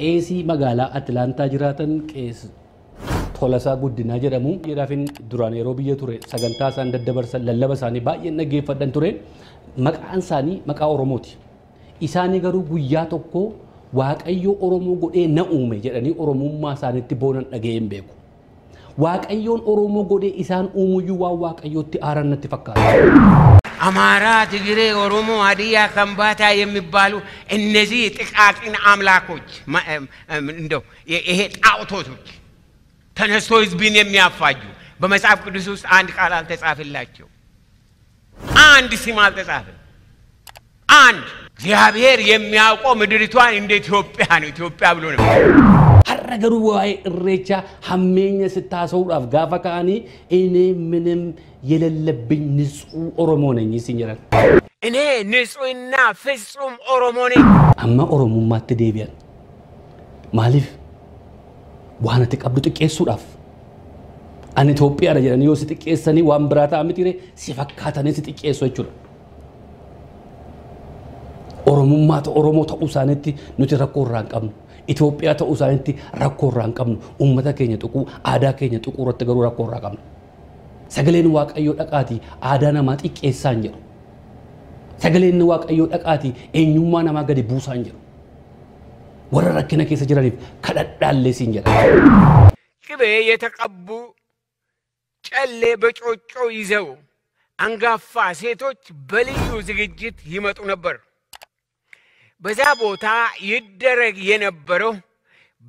qeesii magaalaa Atilaantaa jiraatan qees Tolasaa Guddinaa jedhamu jedhaafin duraan yeroo biyya ture sagantaa isaan daddabarsan lallaba isaanii baay'een naggeeffadhan ture maqaan isaanii maqaa Oromooti. Isaanii garuu guyyaa tokko Waaqayyo Oromoo godhee na uume jedhanii Oromummaa isaaniitti boonan dhaga'een beeku. Waaqayyoon Oromoo godhee isaan uumuyyuu waan Waaqayyootti natti fakkaata. አማራ፣ ትግሬ፣ ኦሮሞ፣ ሀዲያ፣ ከምባታ የሚባሉ እነዚህ ጥቃቅን አምላኮች እንደው ይሄ ጣውቶቶች ተነስቶ ህዝብን የሚያፋጁ በመጽሐፍ ቅዱስ ውስጥ አንድ ቃል አልተጻፈላቸው። አንድ ስም አልተጻፈም። አንድ እግዚአብሔር የሚያውቀው ምድሪቷን እንደ ኢትዮጵያ ነው። ኢትዮጵያ ብሎ ነው አረገሩ ዋይ እሬቻ ሀሜኘ ስታሰውፍ ጋፈ ካኒ እኔ ምንም የሌለብኝ ንጹህ ኦሮሞ ነኝ ይስኝላል። እኔ ንጹህና ፍጹም ኦሮሞ ነኝ። አማ ኦሮሞ ዴቢያን ማሊፍ ተቀብዱ ጥቄሱ ዳፍ አን ኢትዮጵያ ነ ጀ ዮስ ጥቄሰኒ ዋን ብራታ ምጢሬ ሲፈካተኔ ሲጥቄሶ ይችላል Oromummaa ta'u Oromoo ta'uu isaaniitti nuti rakkoo irraa hin qabnu. Itoophiyaa ta'uu isaaniitti rakkoo irraa hin qabnu. Uummata keenya tuquu aadaa keenya tuquu irratti garuu rakkoo irraa qabnu. Sagaleen Waaqayyoo dhaqaati aadaa namaa xiqqeessaa hin jedhu. Sagaleen Waaqayyoo dhaqaati eenyummaa namaa gadi buusaa hin jedhu. warra rakkina keessa jiraniif kadhadhaallee siin jedha. ቅቤ የተቀቡ ጨሌ በጮጮ ይዘው አንጋፋ ሴቶች በልዩ ዝግጅት ይመጡ ነበር። በዛ ቦታ ይደረግ የነበረው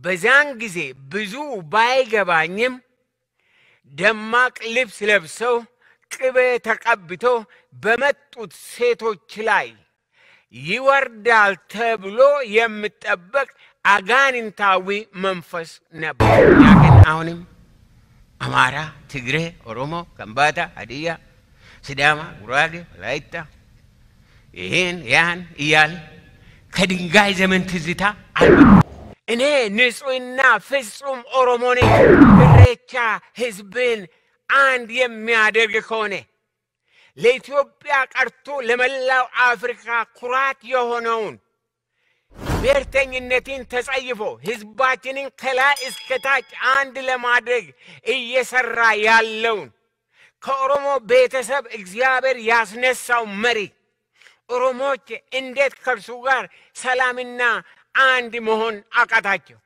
በዛን ጊዜ ብዙ ባይገባኝም ደማቅ ልብስ ለብሰው ቅቤ ተቀብተው በመጡት ሴቶች ላይ ይወርዳል ተብሎ የሚጠበቅ አጋንንታዊ መንፈስ ነበር። ግን አሁንም አማራ፣ ትግሬ፣ ኦሮሞ፣ ከምባታ፣ ሀዲያ፣ ስዳማ ጉራጌ፣ ወላይታ ይህን ያህን እያል ከድንጋይ ዘመን ትዝታ አለ። እኔ ንጹሕና ፍጹም ኦሮሞ ነኝ። ኢሬቻ ህዝብን አንድ የሚያደርግ ከሆነ ለኢትዮጵያ ቀርቶ ለመላው አፍሪካ ኩራት የሆነውን ብሔርተኝነትን ተጸይፎ ህዝባችንን ከላይ እስከታች አንድ ለማድረግ እየሰራ ያለውን ከኦሮሞ ቤተሰብ እግዚአብሔር ያስነሳው መሪ ኦሮሞዎች እንዴት ከእርሱ ጋር ሰላምና አንድ መሆን አቃታቸው?